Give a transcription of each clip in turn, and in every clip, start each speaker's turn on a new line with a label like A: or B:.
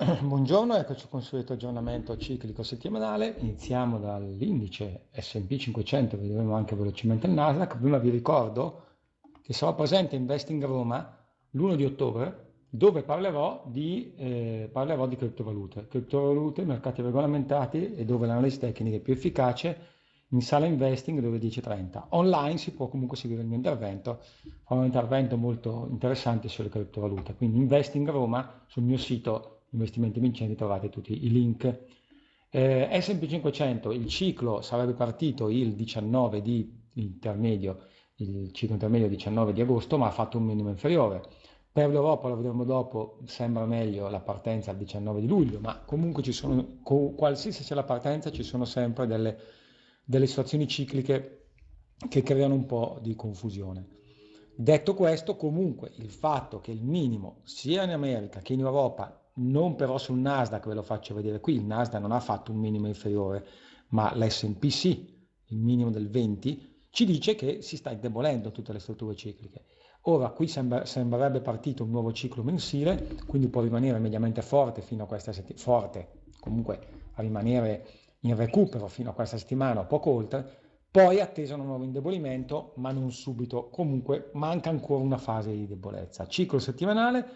A: Buongiorno, eccoci al consueto aggiornamento ciclico settimanale. Iniziamo dall'indice SP 500, vedremo anche velocemente il Nasdaq. Prima vi ricordo che sarò presente in Investing Roma l'1 di ottobre dove parlerò di, eh, parlerò di criptovalute, criptovalute, mercati regolamentati e dove l'analisi tecnica è più efficace in sala investing dove 10.30. Online si può comunque seguire il mio intervento, fa un intervento molto interessante sulle criptovalute, quindi investing Roma sul mio sito investimenti vincenti trovate tutti i link. Eh, S&P500, il ciclo sarebbe partito il 19 di intermedio, il ciclo intermedio 19 di agosto, ma ha fatto un minimo inferiore. Per l'Europa, lo vedremo dopo, sembra meglio la partenza il 19 di luglio, ma comunque ci sono, qualsiasi sia la partenza, ci sono sempre delle, delle situazioni cicliche che creano un po' di confusione. Detto questo, comunque il fatto che il minimo sia in America che in Europa non però sul Nasdaq, ve lo faccio vedere qui, il Nasdaq non ha fatto un minimo inferiore, ma l'S&P sì, il minimo del 20, ci dice che si sta indebolendo tutte le strutture cicliche. Ora qui sembra, sembrerebbe partito un nuovo ciclo mensile, quindi può rimanere mediamente forte fino a questa settimana, forte, comunque a rimanere in recupero fino a questa settimana o poco oltre, poi attesa un nuovo indebolimento, ma non subito, comunque manca ancora una fase di debolezza. Ciclo settimanale,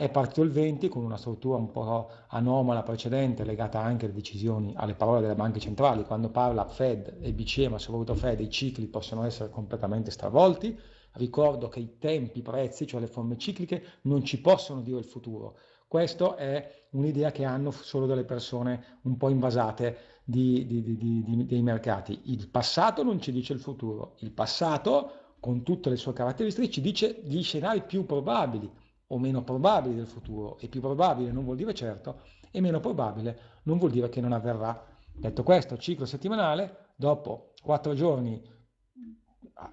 A: è partito il 20 con una struttura un po' anomala precedente, legata anche alle decisioni, alle parole delle banche centrali. Quando parla Fed e BCE, ma soprattutto Fed, i cicli possono essere completamente stravolti. Ricordo che i tempi, i prezzi, cioè le forme cicliche, non ci possono dire il futuro. Questa è un'idea che hanno solo delle persone un po' invasate di, di, di, dei mercati. Il passato non ci dice il futuro. Il passato, con tutte le sue caratteristiche, ci dice gli scenari più probabili o meno probabili del futuro, e più probabile non vuol dire certo, e meno probabile non vuol dire che non avverrà. Detto questo, ciclo settimanale, dopo quattro giorni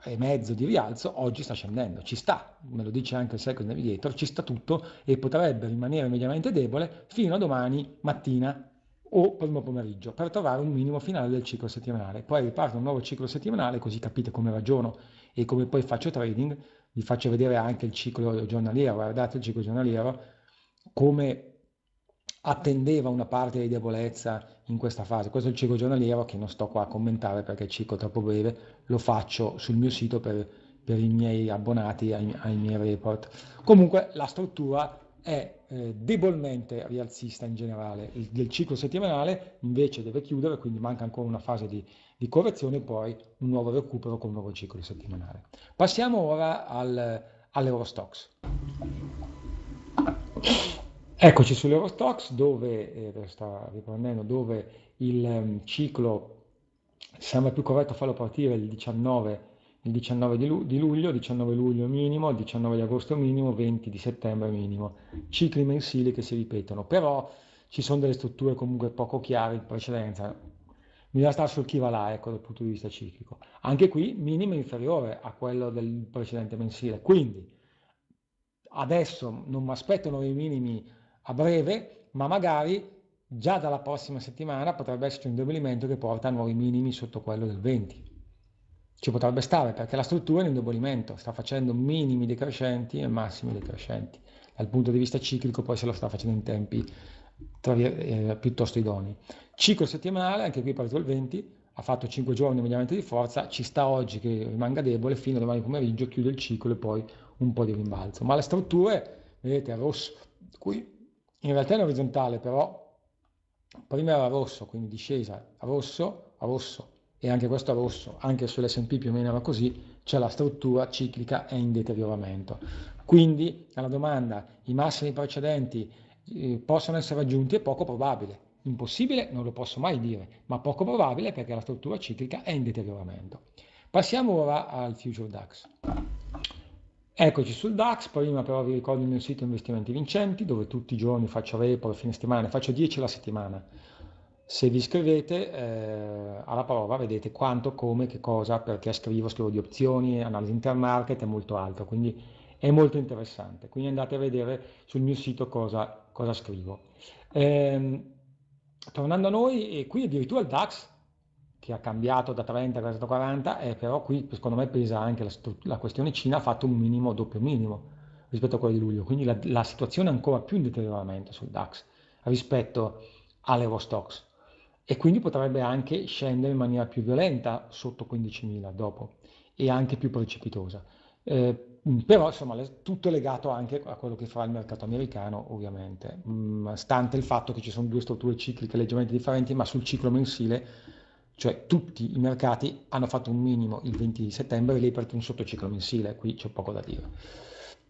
A: e mezzo di rialzo, oggi sta scendendo, ci sta, me lo dice anche il Second Navigator, ci sta tutto e potrebbe rimanere mediamente debole fino a domani mattina o primo pomeriggio per trovare un minimo finale del ciclo settimanale. Poi riparto un nuovo ciclo settimanale così capite come ragiono e come poi faccio trading vi faccio vedere anche il ciclo giornaliero, guardate il ciclo giornaliero, come attendeva una parte di debolezza in questa fase. Questo è il ciclo giornaliero che non sto qua a commentare perché il ciclo troppo breve, lo faccio sul mio sito per, per i miei abbonati ai, ai miei report. Comunque la struttura è eh, debolmente rialzista in generale. Il, del ciclo settimanale invece deve chiudere, quindi manca ancora una fase di, di correzione e poi un nuovo recupero con un nuovo ciclo settimanale. Passiamo ora al, all'Eurostox. Eccoci sull'Eurostox dove, eh, dove il um, ciclo sembra più corretto farlo partire il 19 il 19 di, lu- di, luglio, 19 luglio minimo, 19 di agosto minimo, 20 di settembre minimo, cicli mensili che si ripetono, però ci sono delle strutture comunque poco chiare in precedenza, mi da stare sul chi va là, ecco, dal punto di vista ciclico. Anche qui minimo inferiore a quello del precedente mensile, quindi adesso non mi aspettano i minimi a breve, ma magari già dalla prossima settimana potrebbe esserci un indebolimento che porta a nuovi minimi sotto quello del 20 ci potrebbe stare perché la struttura è in indebolimento, sta facendo minimi decrescenti e massimi decrescenti. Dal punto di vista ciclico poi se lo sta facendo in tempi tra, eh, piuttosto idonei. Ciclo settimanale, anche qui partito il 20, ha fatto 5 giorni mediamente di forza, ci sta oggi che rimanga debole, fino a domani pomeriggio chiude il ciclo e poi un po' di rimbalzo. Ma le strutture, vedete, rosso, qui in realtà è in orizzontale, però prima era rosso, quindi discesa, rosso, rosso, e anche questo rosso, anche sull'SP più o meno era così, c'è la struttura ciclica è in deterioramento. Quindi alla domanda i massimi precedenti eh, possono essere raggiunti è poco probabile. Impossibile non lo posso mai dire, ma poco probabile perché la struttura ciclica è in deterioramento. Passiamo ora al Future DAX. Eccoci sul DAX, prima però vi ricordo il mio sito Investimenti Vincenti dove tutti i giorni faccio report, fine settimana, faccio 10 alla settimana se vi scrivete eh, alla prova vedete quanto, come, che cosa, perché scrivo, scrivo di opzioni, analisi intermarket e molto altro, quindi è molto interessante. Quindi andate a vedere sul mio sito cosa, cosa scrivo. Eh, tornando a noi, e eh, qui addirittura il DAX, che ha cambiato da 30 a 40, è però qui secondo me pesa anche la, la, questione Cina, ha fatto un minimo, doppio minimo rispetto a quello di luglio, quindi la, la situazione è ancora più in deterioramento sul DAX rispetto all'Eurostox e quindi potrebbe anche scendere in maniera più violenta sotto 15.000 dopo e anche più precipitosa. Eh, però insomma tutto è legato anche a quello che farà il mercato americano ovviamente, mm, stante il fatto che ci sono due strutture cicliche leggermente differenti, ma sul ciclo mensile, cioè tutti i mercati hanno fatto un minimo il 20 settembre e lì è partito un sottociclo mensile, qui c'è poco da dire.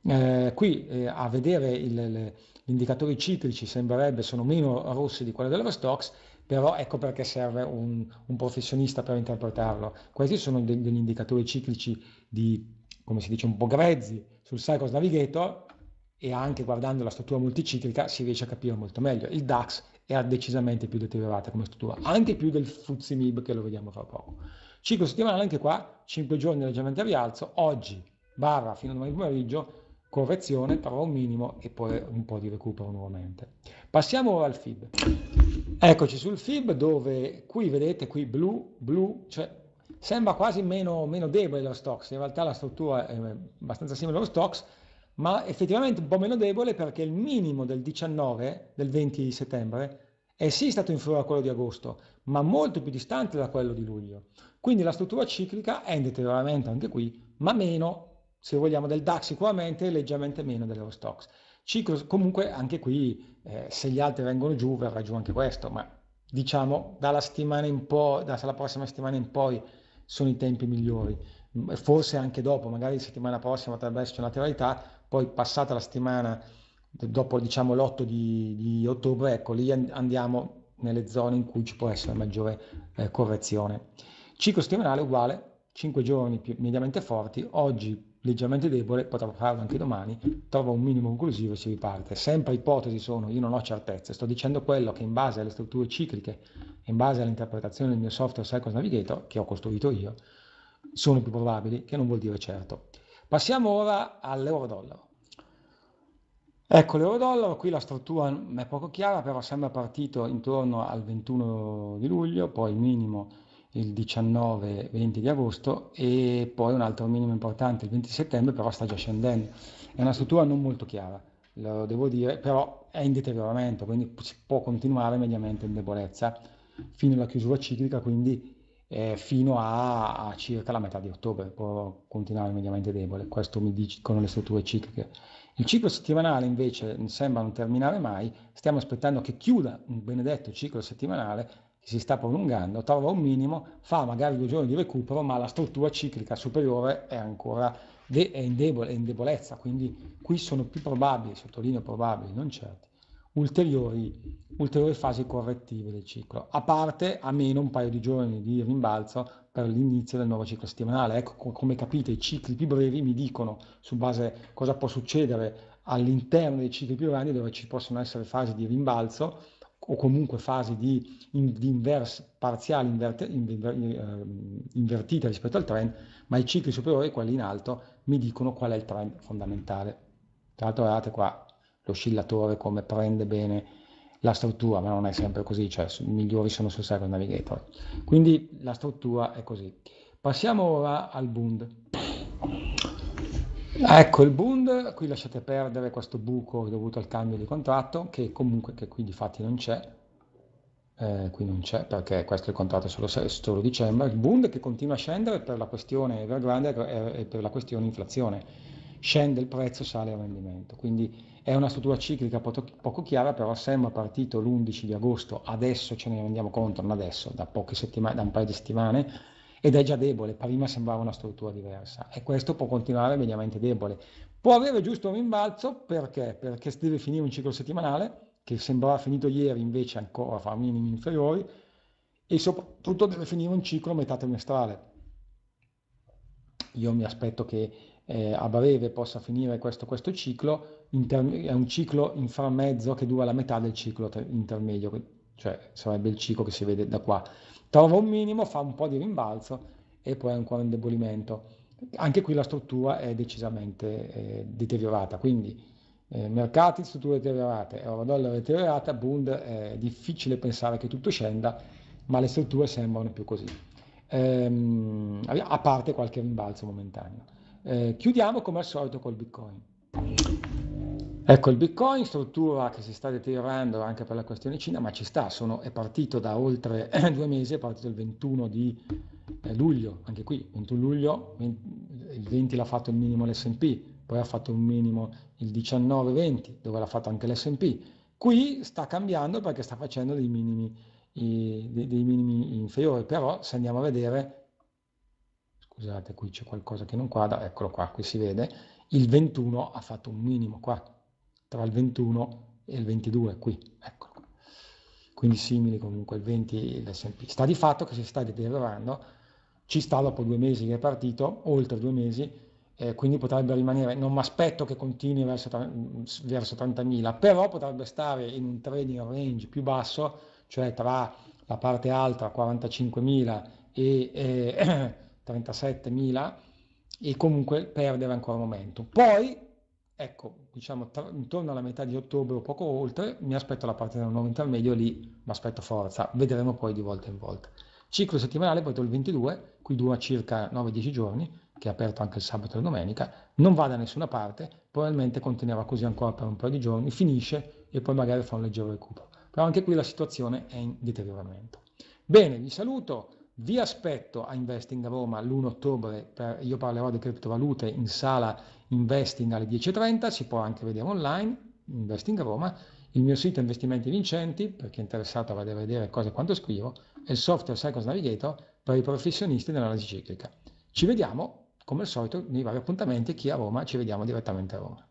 A: Eh, qui eh, a vedere il, le, gli indicatori ciclici sembrerebbe sono meno rossi di quelli dell'Eurostox, però ecco perché serve un, un, professionista per interpretarlo. Questi sono de- degli indicatori ciclici di, come si dice, un po' grezzi sul Cycles Navigator e anche guardando la struttura multiciclica si riesce a capire molto meglio. Il DAX è decisamente più deteriorato come struttura, anche più del MIB che lo vediamo fra poco. Ciclo settimanale anche qua, 5 giorni leggermente a rialzo, oggi, barra fino a domani pomeriggio, correzione però un minimo e poi un po' di recupero nuovamente. Passiamo ora al FIB. Eccoci sul FIB dove qui vedete qui blu, blu, cioè sembra quasi meno, meno debole lo stocks, in realtà la struttura è abbastanza simile allo stocks, ma effettivamente un po' meno debole perché il minimo del 19, del 20 settembre, è sì stato inferiore a quello di agosto, ma molto più distante da quello di luglio. Quindi la struttura ciclica è in deterioramento anche qui, ma meno se vogliamo, del DAX sicuramente e leggermente meno dell'Eurostox. Ciclo, comunque anche qui, eh, se gli altri vengono giù, verrà giù anche questo, ma diciamo dalla settimana in poi, dalla prossima settimana in poi sono i tempi migliori, mm, forse anche dopo, magari la settimana prossima potrebbe esserci una lateralità, poi passata la settimana dopo diciamo l'8 di, di, ottobre, ecco lì andiamo nelle zone in cui ci può essere maggiore eh, correzione. Ciclo settimanale uguale, 5 giorni più, mediamente forti, oggi leggermente debole, potrà farlo anche domani, trova un minimo conclusivo e si riparte. Sempre ipotesi sono, io non ho certezze, sto dicendo quello che in base alle strutture cicliche, in base all'interpretazione del mio software Cycles Navigator, che ho costruito io, sono più probabili, che non vuol dire certo. Passiamo ora all'euro-dollaro. Ecco l'euro-dollaro, qui la struttura è poco chiara, però sembra partito intorno al 21 di luglio, poi minimo il 19-20 di agosto e poi un altro minimo importante il 20 settembre, però sta già scendendo. È una struttura non molto chiara, lo devo dire, però è in deterioramento, quindi si può continuare mediamente in debolezza fino alla chiusura ciclica, quindi eh, fino a, a, circa la metà di ottobre, può continuare mediamente debole, questo mi dicono le strutture cicliche. Il ciclo settimanale invece sembra non terminare mai, stiamo aspettando che chiuda un benedetto ciclo settimanale si sta prolungando, trova un minimo, fa magari due giorni di recupero, ma la struttura ciclica superiore è ancora de- è in, debole, è in debolezza, quindi qui sono più probabili, sottolineo probabili, non certi, ulteriori, ulteriori fasi correttive del ciclo, a parte a meno un paio di giorni di rimbalzo per l'inizio del nuovo ciclo settimanale. Ecco, come capite, i cicli più brevi mi dicono su base cosa può succedere all'interno dei cicli più grandi dove ci possono essere fasi di rimbalzo o comunque fasi di, in, di inverse, parziale inverte, inver, inver, eh, invertita rispetto al trend, ma i cicli superiori, quelli in alto, mi dicono qual è il trend fondamentale. Tra l'altro guardate qua l'oscillatore come prende bene la struttura, ma non è sempre così, cioè migliori sono sul Cyber Navigator. Quindi la struttura è così. Passiamo ora al Bund. Ecco il Bund, qui lasciate perdere questo buco dovuto al cambio di contratto, che comunque che qui di fatti non c'è, eh, qui non c'è perché questo è il contratto solo, solo dicembre, il Bund che continua a scendere per la questione Evergrande e per la questione inflazione, scende il prezzo, sale il rendimento, quindi è una struttura ciclica poco, chiara, però sembra partito l'11 di agosto, adesso ce ne rendiamo conto, non adesso, da poche settimane, da un paio di settimane, ed è già debole, prima sembrava una struttura diversa e questo può continuare mediamente debole. Può avere giusto un rimbalzo perché? Perché deve finire un ciclo settimanale che sembrava finito ieri invece ancora fa minimi inferiori e soprattutto deve finire un ciclo metà trimestrale. Io mi aspetto che eh, a breve possa finire questo, questo ciclo, inter- è un ciclo inframmezzo che dura la metà del ciclo ter- intermedio, cioè sarebbe il ciclo che si vede da qua. Trova un minimo, fa un po' di rimbalzo e poi ancora un indebolimento. Anche qui la struttura è decisamente eh, deteriorata, quindi eh, mercati, strutture deteriorate, euro-dollaro deteriorata, Bund è difficile pensare che tutto scenda, ma le strutture sembrano più così, ehm, a parte qualche rimbalzo momentaneo. Eh, chiudiamo come al solito col Bitcoin. Ecco, il Bitcoin, struttura che si sta deteriorando anche per la questione Cina, ma ci sta, sono, è partito da oltre due mesi, è partito il 21 di eh, luglio, anche qui, 21 luglio, 20, il 20 l'ha fatto il minimo l'S&P, poi ha fatto un minimo il 19-20, dove l'ha fatto anche l'S&P. Qui sta cambiando perché sta facendo dei minimi, i, dei, dei minimi inferiori, però se andiamo a vedere, scusate, qui c'è qualcosa che non quadra, eccolo qua, qui si vede, il 21 ha fatto un minimo qua, tra il 21 e il 22 qui, eccolo Quindi simili comunque il 20 e l'S&P. Sta di fatto che si sta deteriorando, ci sta dopo due mesi che è partito, oltre due mesi, eh, quindi potrebbe rimanere, non mi aspetto che continui verso, verso 30.000, però potrebbe stare in un trading range più basso, cioè tra la parte alta 45.000 e eh, 37.000 e comunque perdere ancora un momento. Poi Ecco, diciamo tra, intorno alla metà di ottobre o poco oltre, mi aspetto la parte del nuovo intermedio, lì mi aspetto forza, vedremo poi di volta in volta. Ciclo settimanale poi il 22, qui dura circa 9-10 giorni, che è aperto anche il sabato e la domenica, non va da nessuna parte, probabilmente continuerà così ancora per un paio di giorni, finisce e poi magari fa un leggero recupero. Però anche qui la situazione è in deterioramento. Bene, vi saluto. Vi aspetto a Investing a Roma l'1 ottobre, per, io parlerò di criptovalute in sala Investing alle 10.30, si può anche vedere online, Investing a Roma, il mio sito Investimenti Vincenti, per chi è interessato vada a vedere cosa e quanto scrivo, e il software Cycles Navigator per i professionisti dell'analisi ciclica. Ci vediamo, come al solito, nei vari appuntamenti, chi è a Roma, ci vediamo direttamente a Roma.